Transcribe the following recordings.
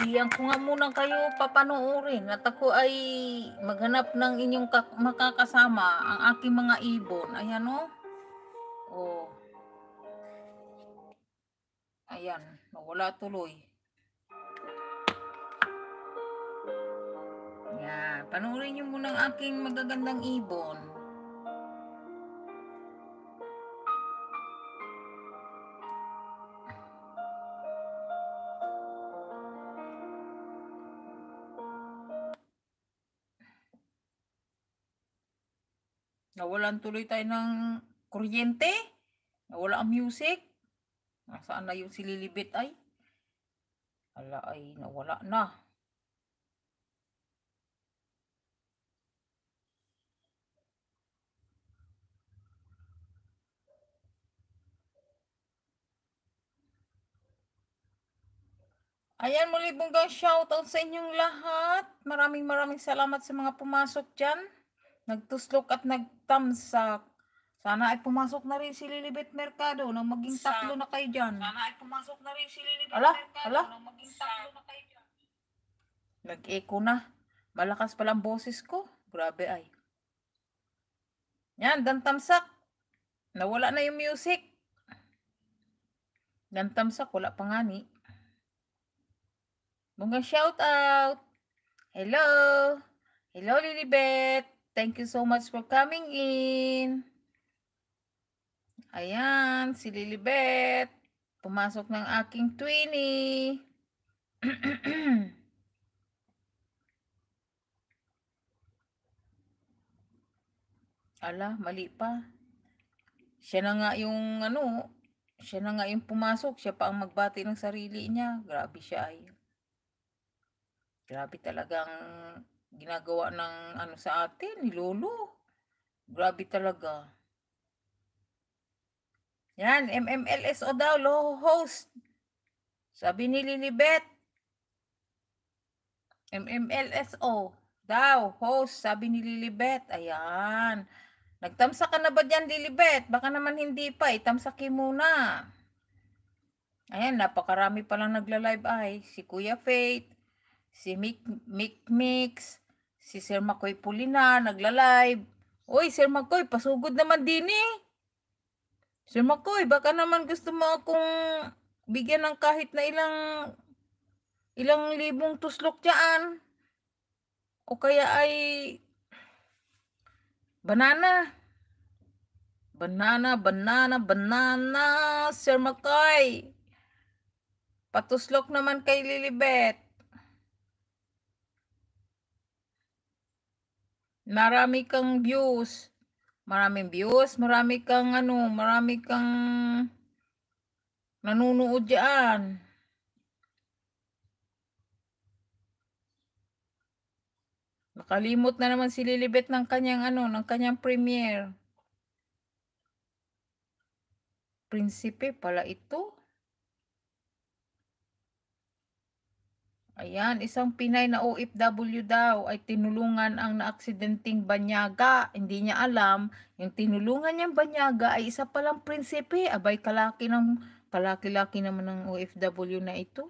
Iyan ko nga muna kayo papanoorin at ako ay maghanap ng inyong makakasama ang aking mga ibon. Ayan o. Oh. oh. Ayan. Wala tuloy. Ayan. Panoorin nyo muna ang aking magagandang ibon. Nawalan tuloy tayo ng kuryente. Nawala ang music. Nasaan na yung sililibit ay? Ala ay nawala na. Ayan, muli pong shoutout sa inyong lahat. Maraming maraming salamat sa mga pumasok dyan. Nagtuslok at nagtamsak. Sana ay pumasok na rin si Lilibet Mercado nang maging tatlo na kayo dyan. Sana ay pumasok na rin si Lilibet ala, Mercado ala. nang maging tatlo na kayo dyan. Nag-echo na. Malakas pala ang boses ko. Grabe ay. Yan, dantamsak. Nawala na yung music. Dantamsak, wala pa nga ni. Bunga shout out. Hello. Hello, Lilibet. Thank you so much for coming in. Ayan, si Lilibet. Pumasok ng aking twinny. Ala, mali pa. Siya na nga yung ano, siya na nga yung pumasok. Siya pa ang magbati ng sarili niya. Grabe siya ay. Grabe talagang ginagawa ng ano sa atin, ni Lolo. Grabe talaga. Yan, MMLSO daw, low host. Sabi ni Lilibet. MMLSO daw, host. Sabi ni Lilibet. Ayan. Nagtamsa ka na ba dyan, Lilibet? Baka naman hindi pa. Itamsaki muna. Ayan, napakarami palang nagla-live ay. Si Kuya Faith, si Mick, Mick Mix, Si Sir Makoy Pulina, nagla-live. Uy, Sir Makoy, pasugod naman din eh. Sir Makoy, baka naman gusto mo akong bigyan ng kahit na ilang ilang libong tuslok dyan. O kaya ay banana. Banana, banana, banana, Sir Makoy. Patuslok naman kay Lilibet. marami kang views, maraming views, marami kang ano, marami kang nanonood diyan. Nakalimot na naman si Lilibet ng kanyang ano, ng kanyang premiere. Prinsipe pala ito. Ayan, isang Pinay na OFW daw ay tinulungan ang naaksidenteng banyaga. Hindi niya alam, yung tinulungan niyang banyaga ay isa palang prinsipe. Abay, kalaki ng, kalaki-laki naman ng OFW na ito.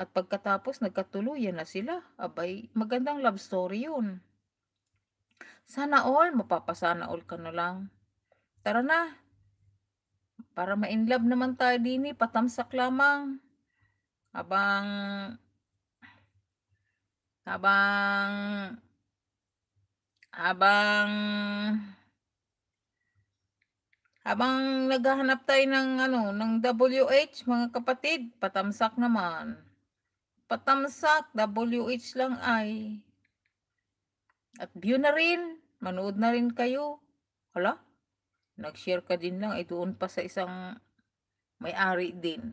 At pagkatapos, nagkatuluyan na sila. Abay, magandang love story yun. Sana all, mapapasana all ka na lang. Tara na. Para ma-inlove naman tayo din eh, patamsak lamang. Abang habang habang habang naghahanap tayo ng ano, ng WH mga kapatid, patamsak naman. Patamsak, WH lang ay. At view na rin, manood na rin kayo. Hala, nag-share ka din lang, ay doon pa sa isang may-ari din.